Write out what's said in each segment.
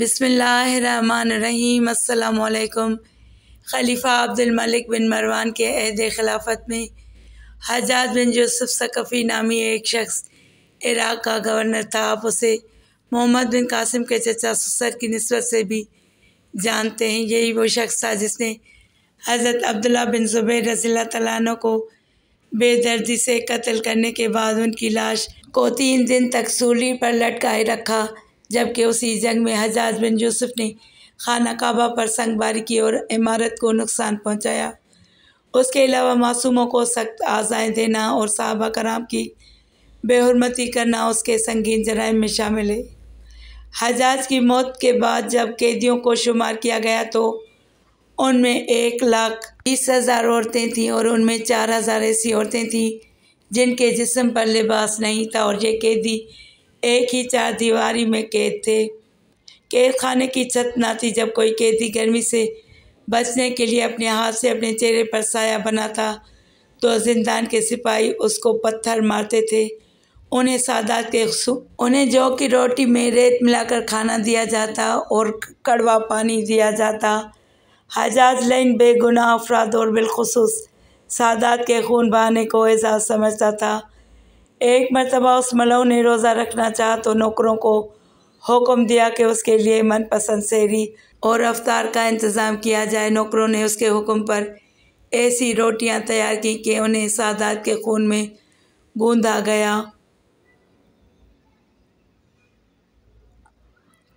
बिसमीम् अल्लाम खलीफा अब्दुल मलिक बिन मरवान के अहद खिलाफत में हजात बिन यूसुफ सकफ़ी नामी एक शख्स इराक़ का गवर्नर था आप उसे मोहम्मद बिन कासिम के चचा सुसर की नस्बत से भी जानते हैं यही वो शख्स था जिसने हज़रत अब्दुल्ला बिन ज़ुबैर रजील्ला तैन को बेदर्दी से कत्ल करने के बाद उनकी लाश को तीन दिन तक सूली पर लटकाए रखा जबकि उसी जंग में हजाज बिन यूसुफ ने खाना काबा पर संगबारी की और इमारत को नुकसान पहुंचाया उसके अलावा मासूमों को सख्त आज़ाएँ देना और साहबा कराम की बेहरमती करना उसके संगीन जराइम में शामिल है हजाज की मौत के बाद जब कैदियों को शुमार किया गया तो उनमें एक लाख बीस हज़ार औरतें थीं और उनमें चार हज़ार ऐसी औरतें थीं जिनके जिस्म पर लिबास नहीं था और ये कैदी एक ही चार दीवारी में कैद थे कैद खाने की छत ना थी जब कोई कैदी गर्मी से बचने के लिए अपने हाथ से अपने चेहरे पर साया बनाता तो जिंदान के सिपाही उसको पत्थर मारते थे उन्हें सादात के उन्हें जौ की रोटी में रेत मिलाकर खाना दिया जाता और कड़वा पानी दिया जाता हजाज लाइन बेगुनाह अफराद और बिलखसूस सादात के खून बहाने को एजाज समझता था एक मरतबा उस मलऊ ने रोज़ा रखना चाहा तो नौकरों को हुक्म दिया कि उसके लिए मनपसंद सेरी और अवतार का इंतज़ाम किया जाए नौकरों ने उसके हुक्म पर ऐसी रोटियां तैयार की कि उन्हें सादात के खून में गूंदा गया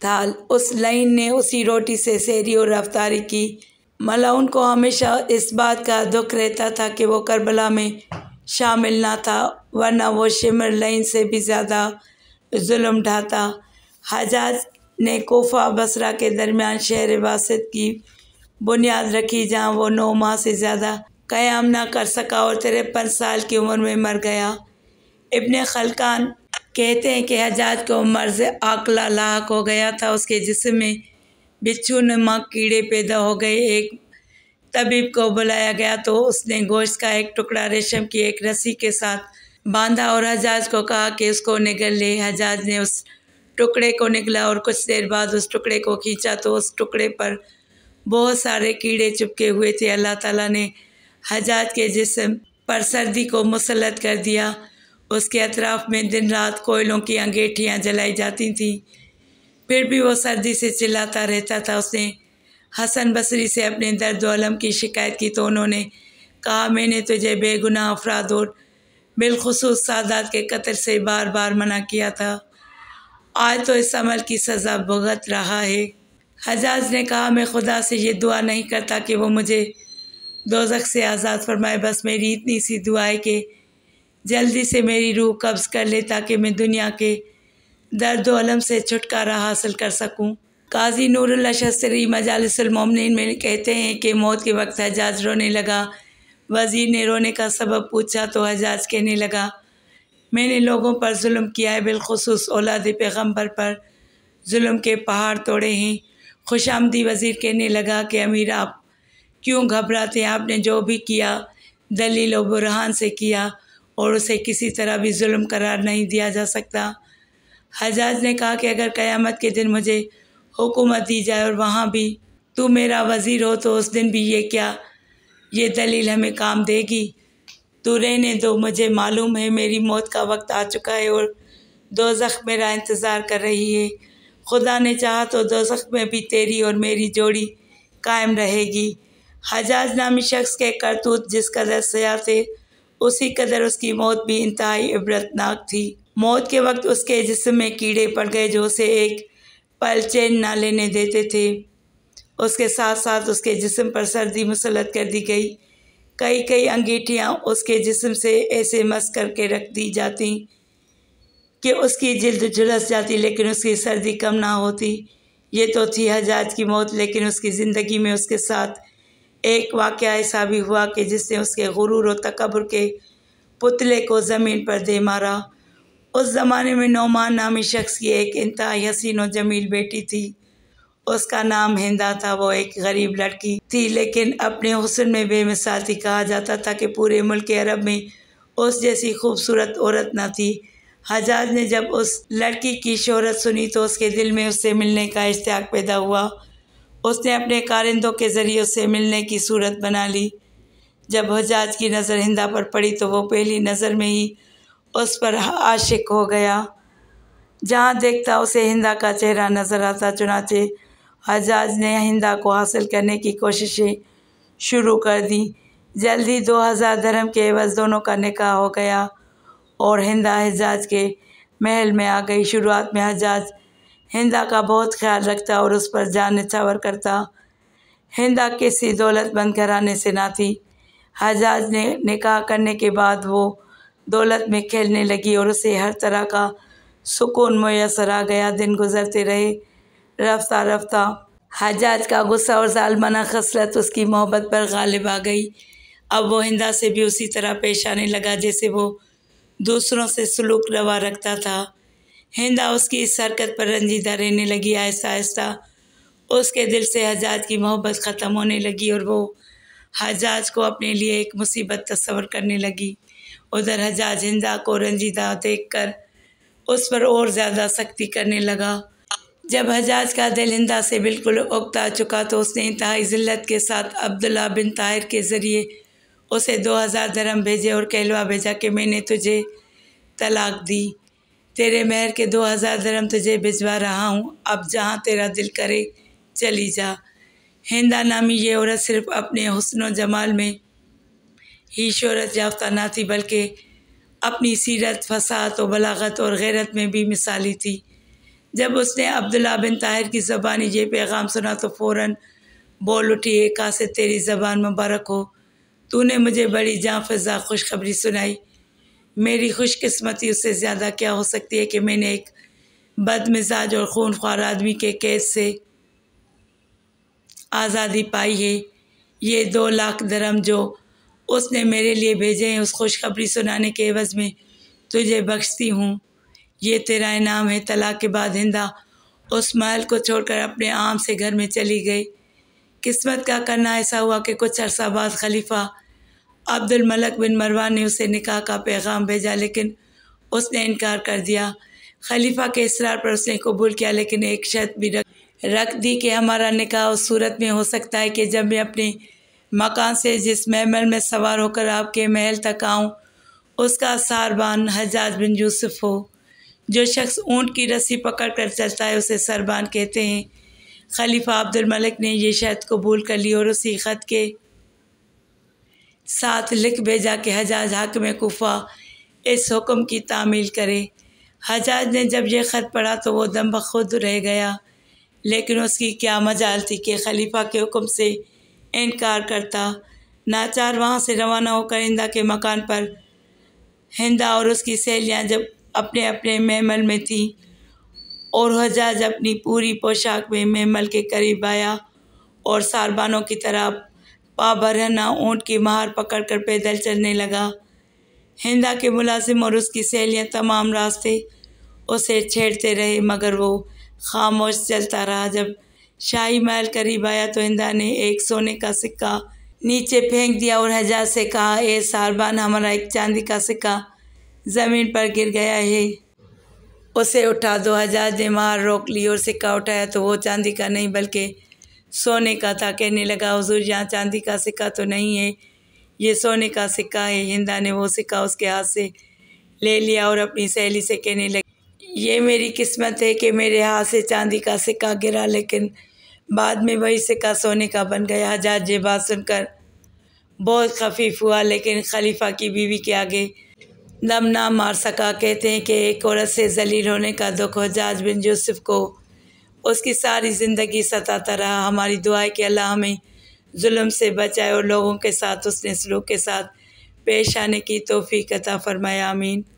थाल उस लाइन ने उसी रोटी से सेरी और रफ्तारी की मलाउन को हमेशा इस बात का दुख रहता था कि वो करबला में शामिल ना था वरना वो शिमर लाइन से भी ज़्यादा जुल्म ढाता हजाज ने कोफा बसरा के दरमियान शहर वासत की बुनियाद रखी जहाँ वो नौ माह से ज़्यादा क़याम ना कर सका और तिरपन साल की उम्र में मर गया इबन खलकान कहते हैं कि हजाज को मर्ज आकला लाक हो गया था उसके जिसम में बिच्छू नमा कीड़े पैदा हो गए एक तबीब को बुलाया गया तो उसने गोश्त का एक टुकड़ा रेशम की एक रस्सी के साथ बांधा और हजाज को कहा कि उसको निगल ले हजाज ने उस टुकड़े को निकला और कुछ देर बाद उस टुकड़े को खींचा तो उस टुकड़े पर बहुत सारे कीड़े चुपके हुए थे अल्लाह ताला ने हजाज के जिसम पर सर्दी को मुसलत कर दिया उसके अतराफ में दिन रात कोयलों की अंगेठियाँ जलाई जाती थीं फिर भी वो सर्दी से चिल्लाता रहता था उसने हसन बसरी से अपने दर्द आलम की शिकायत की तो उन्होंने कहा मैंने तुझे बेगुनाह अफराद और बिलखसूस सादात के कतर से बार बार मना किया था आज तो इस अमल की सज़ा भुगत रहा है हजाज ने कहा मैं खुदा से ये दुआ नहीं करता कि वो मुझे दोजक से आज़ाद फरमाए बस मेरी इतनी सी दुआ है कि जल्दी से मेरी रूह कब्ज़ कर ले ताकि मैं दुनिया के दर्द वलम से छुटकारा हासिल कर सकूँ काजी नूरल शस्त्री मजालसमोमिन में कहते हैं कि मौत के वक्त हजाज रोने लगा वज़ीर ने रोने का सबब पूछा तो हजाज कहने लगा मैंने लोगों पर जुल्म किया है बिलखसूस औलाद पैगम्बर पर जुल्म के पहाड़ तोड़े हैं खुश आमदी वज़ीर कहने लगा कि अमीर आप क्यों घबराते हैं आपने जो भी किया दलील व बुरहान से किया और उसे किसी तरह भी जुल्म करार नहीं दिया जा सकता हजाज ने कहा कि अगर क़यामत के दिन मुझे हुकूमत दी जाए और वहाँ भी तू मेरा वज़ीर हो तो उस दिन भी ये क्या ये दलील हमें काम देगी तो रहने दो मुझे मालूम है मेरी मौत का वक्त आ चुका है और दो मेरा इंतज़ार कर रही है खुदा ने चाहा तो दो में भी तेरी और मेरी जोड़ी कायम रहेगी हजाज नामी शख्स के करतूत जिस कदर सया थे उसी कदर उसकी मौत भी इंतहाई इबरतनाक थी मौत के वक्त उसके जिसम में कीड़े पड़ गए जो उसे एक पल चैन ना लेने देते थे उसके साथ साथ उसके जिस्म पर सर्दी मुसलत कर दी गई कई कई अंगीठियाँ उसके जिस्म से ऐसे मस करके रख दी जाती कि उसकी जल्द झुलस जाती लेकिन उसकी सर्दी कम ना होती ये तो थी हजाज की मौत लेकिन उसकी ज़िंदगी में उसके साथ एक वाक़ ऐसा भी हुआ कि जिसने उसके गुरूर और तकबर के पुतले को ज़मीन पर दे मारा उस ज़माने में नौमान नामी शख्स की एक इंतहा हसीन और जमील बेटी थी उसका नाम हिंदा था वो एक गरीब लड़की थी लेकिन अपने हुसन में बेमिसाल थी कहा जाता था कि पूरे मुल्क अरब में उस जैसी खूबसूरत औरत ना थी हजाज ने जब उस लड़की की शहरत सुनी तो उसके दिल में उससे मिलने का इश्तियाक पैदा हुआ उसने अपने कारिंदों के ज़रिए उससे मिलने की सूरत बना ली जब हजाज की नज़र हिंदा पर पड़ी तो वो पहली नज़र में ही उस पर आशिक हो गया जहाँ देखता उसे हिंदा का चेहरा नज़र आता चुनाचे हजाज ने हिंदा को हासिल करने की कोशिशें शुरू कर दी जल्द ही दो हज़ार धर्म के एवज दोनों का निकाह हो गया और हिंदा हजाज के महल में आ गई शुरुआत में हजाज हिंदा का बहुत ख्याल रखता और उस पर जान निछावर करता हिंदा किसी दौलतमंद घराने से ना थी हजाज ने निकाह करने के बाद वो दौलत में खेलने लगी और उसे हर तरह का सुकून मैसर आ गया दिन गुजरते रहे रफ्ता रफ्ता हजाज का गुस्सा और जालमाना खसलत उसकी मोहब्बत पर गालिब आ गई अब वो हिंदा से भी उसी तरह पेश आने लगा जैसे वो दूसरों से सलूक रवा रखता था हिंदा उसकी इस हरकत पर रंजीदा रहने लगी आहिस्ता आहिस्ता उसके दिल से हजाज की मोहब्बत ख़त्म होने लगी और वो हजाज को अपने लिए एक मुसीबत तस्वर करने लगी उधर हजाज हिंदा को रंजीदा देख कर उस पर और ज़्यादा सख्ती करने लगा जब हजाज का दिल हिंदा से बिल्कुल उगता चुका तो उसने इंतहाई ज़िल्लत के साथ अब्दुल्ला बिन ताहिर के ज़रिए उसे दो हज़ार धर्म भेजे और कहलवा भेजा कि मैंने तुझे तलाक दी तेरे महर के दो हज़ार धर्म तुझे भिजवा रहा हूँ अब जहाँ तेरा दिल करे चली जा हिंदा नामी ये औरत सिर्फ अपने हसन व जमाल में ही शहरत याफ्ता ना थी बल्कि अपनी सीरत फसात व बलागत और गैरत में भी मिसाली थी जब उसने अब्दुल्ला बिन ताहिर की ज़बानी ये पैगाम सुना तो फ़ौर बोल उठी एक से तेरी ज़बान मुबारक हो तूने मुझे बड़ी जाँ फजा खुशखबरी सुनाई मेरी खुशकस्मती उससे ज़्यादा क्या हो सकती है कि मैंने एक बदमिजाज और खून ख्वार आदमी के कैद से आज़ादी पाई है ये दो लाख दरम जो उसने मेरे लिए भेजे हैं उस खुशखबरी सुनाने के एवज़ में तुझे बख्शती हूँ ये तेरा इनाम है तलाक के बाद हिंदा उस महल को छोड़कर अपने आम से घर में चली गई किस्मत का करना ऐसा हुआ कि कुछ अरसा बाद खलीफा अब्दुल मलक बिन मरवान ने उसे निकाह का पैगाम भेजा लेकिन उसने इनकार कर दिया खलीफा के इसरार पर उसने कबूल किया लेकिन एक शर्त भी रख रख दी कि हमारा निकाह उस सूरत में हो सकता है कि जब मैं अपने मकान से जिस महमल में सवार होकर आपके महल तक आऊँ उसका सारबान हजाज बिन यूसुफ हो जो शख्स ऊँट की रस्सी पकड़ कर चलता है उसे सरबान कहते हैं खलीफा अब्दुल मलिक ने यह शर्त कबूल कर ली और उसी ख़त के साथ लिख भेजा कि हजाज हक में कुफा इस हुक्म की तामील करे हजाज ने जब यह ख़त पढ़ा तो वह दम बखुद रह गया लेकिन उसकी क्या मजाल थी कि खलीफा के हुक्म से इनकार करता नाचार वहाँ से रवाना होकर हिंदा के मकान पर हिंदा और उसकी सहेलियाँ जब अपने अपने महमल में थी और हजाज अपनी पूरी पोशाक में महमल के करीब आया और सारबानों की तरह पाबरहना ऊँट की महार पकड़कर पैदल चलने लगा हिंदा के मुलाजिम और उसकी सहेलियाँ तमाम रास्ते उसे छेड़ते रहे मगर वो खामोश चलता रहा जब शाही महल करीब आया तो हिंदा ने एक सोने का सिक्का नीचे फेंक दिया और हजाज से कहा ए सारबान हमारा एक चांदी का सिक्का ज़मीन पर गिर गया है उसे उठा दो हजार मार रोक ली और सिक्का उठाया तो वो चांदी का नहीं बल्कि सोने का था कहने लगा हजूर यहाँ चांदी का सिक्का तो नहीं है ये सोने का सिक्का है हिंदा ने वो सिक्का उसके हाथ से ले लिया और अपनी सहेली से कहने लगी ये मेरी किस्मत है कि मेरे हाथ से चांदी का सिक्का गिरा लेकिन बाद में वही सिक्का सोने का बन गया हजार जे बात सुनकर बहुत खफीफ हुआ लेकिन खलीफा की बीवी के आगे दम ना मार सका कहते हैं कि एक औरत से जलील होने का दुख हजाज बिन यूसुफ को उसकी सारी ज़िंदगी सताता रहा हमारी दुआ के कि अल्लाह हमें जुल्म से बचाए और लोगों के साथ उसने सलूक के साथ पेश आने की तोफ़ी कता फरमाया आमीन